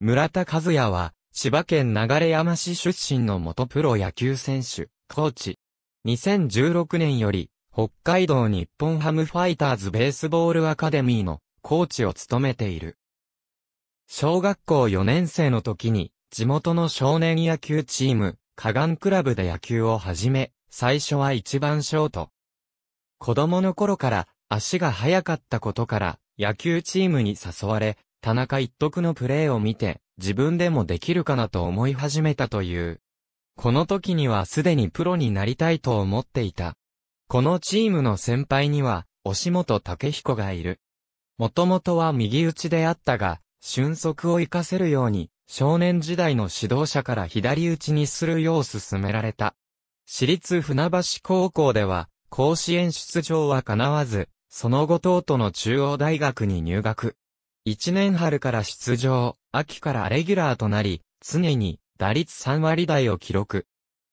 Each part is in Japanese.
村田和也は、千葉県流山市出身の元プロ野球選手、コーチ。2016年より、北海道日本ハムファイターズベースボールアカデミーのコーチを務めている。小学校4年生の時に、地元の少年野球チーム、河岸クラブで野球を始め、最初は一番ショート。子供の頃から足が速かったことから野球チームに誘われ、田中一徳のプレーを見て、自分でもできるかなと思い始めたという。この時にはすでにプロになりたいと思っていた。このチームの先輩には、押本武彦がいる。もともとは右打ちであったが、俊足を活かせるように、少年時代の指導者から左打ちにするよう勧められた。私立船橋高校では、甲子園出場は叶わず、その後等との中央大学に入学。1年春から出場、秋からレギュラーとなり、常に打率3割台を記録。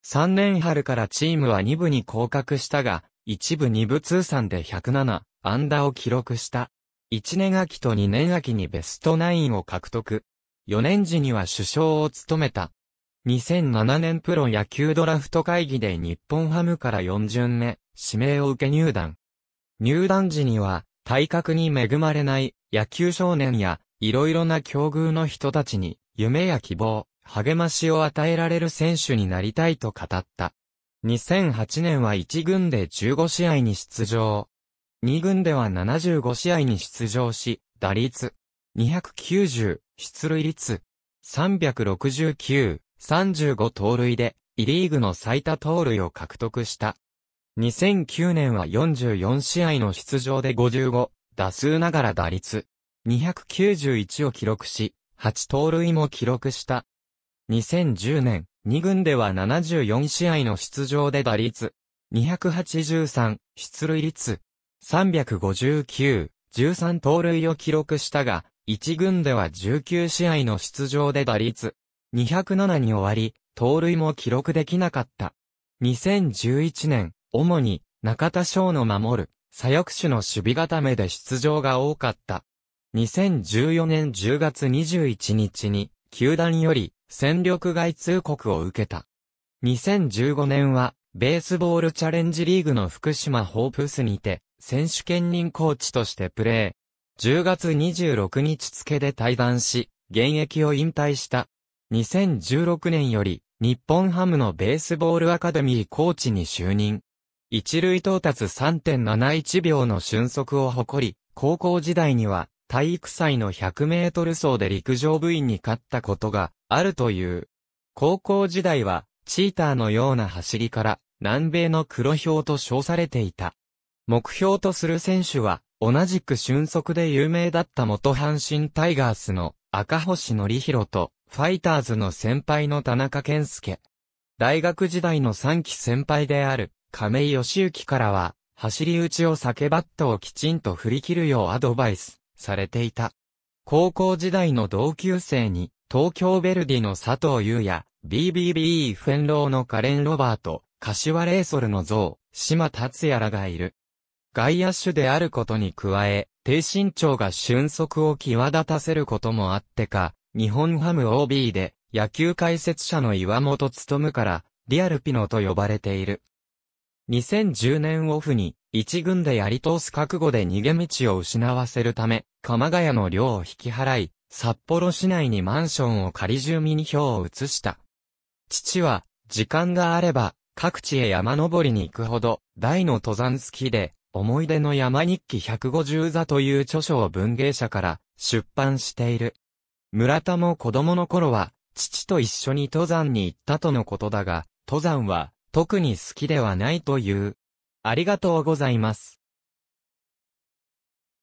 3年春からチームは2部に降格したが、一部2部通算で107、安打を記録した。1年秋と2年秋にベストナインを獲得。4年時には首相を務めた。2007年プロ野球ドラフト会議で日本ハムから4巡目、指名を受け入団。入団時には、体格に恵まれない野球少年や、いろいろな境遇の人たちに、夢や希望、励ましを与えられる選手になりたいと語った。2008年は1軍で15試合に出場。2軍では75試合に出場し、打率290、出塁率369、35盗塁で、イリーグの最多盗塁を獲得した。2009年は44試合の出場で55、打数ながら打率291を記録し、8盗塁も記録した。2010年、2軍では74試合の出場で打率283、出塁率359、13盗塁を記録したが、1軍では19試合の出場で打率207に終わり、盗塁も記録できなかった。2011年、主に中田翔の守る左翼手の守備固めで出場が多かった。2014年10月21日に、球団より戦力外通告を受けた。2015年は、ベースボールチャレンジリーグの福島ホープスにて、選手兼任コーチとしてプレー。10月26日付で退団し、現役を引退した。2016年より、日本ハムのベースボールアカデミーコーチに就任。一塁到達3.71秒の瞬足を誇り、高校時代には体育祭の100メートル走で陸上部員に勝ったことがあるという。高校時代はチーターのような走りから南米の黒豹と称されていた。目標とする選手は同じく瞬足で有名だった元阪神タイガースの赤星則弘とファイターズの先輩の田中健介。大学時代の3期先輩である亀井義行からは、走り打ちを避けバットをきちんと振り切るようアドバイス、されていた。高校時代の同級生に、東京ベルディの佐藤優也、BBBE フェンローのカレン・ロバート、柏レーソルの像、島達也らがいる。外野手であることに加え、低身長が俊足を際立たせることもあってか、日本ハム OB で、野球解説者の岩本務から、リアルピノと呼ばれている。2010年オフに、一軍でやり通す覚悟で逃げ道を失わせるため、鎌ヶ谷の寮を引き払い、札幌市内にマンションを仮住民票を移した。父は、時間があれば、各地へ山登りに行くほど、大の登山好きで、思い出の山日記150座という著書を文芸社から出版している。村田も子供の頃は、父と一緒に登山に行ったとのことだが、登山は特に好きではないという。ありがとうございます。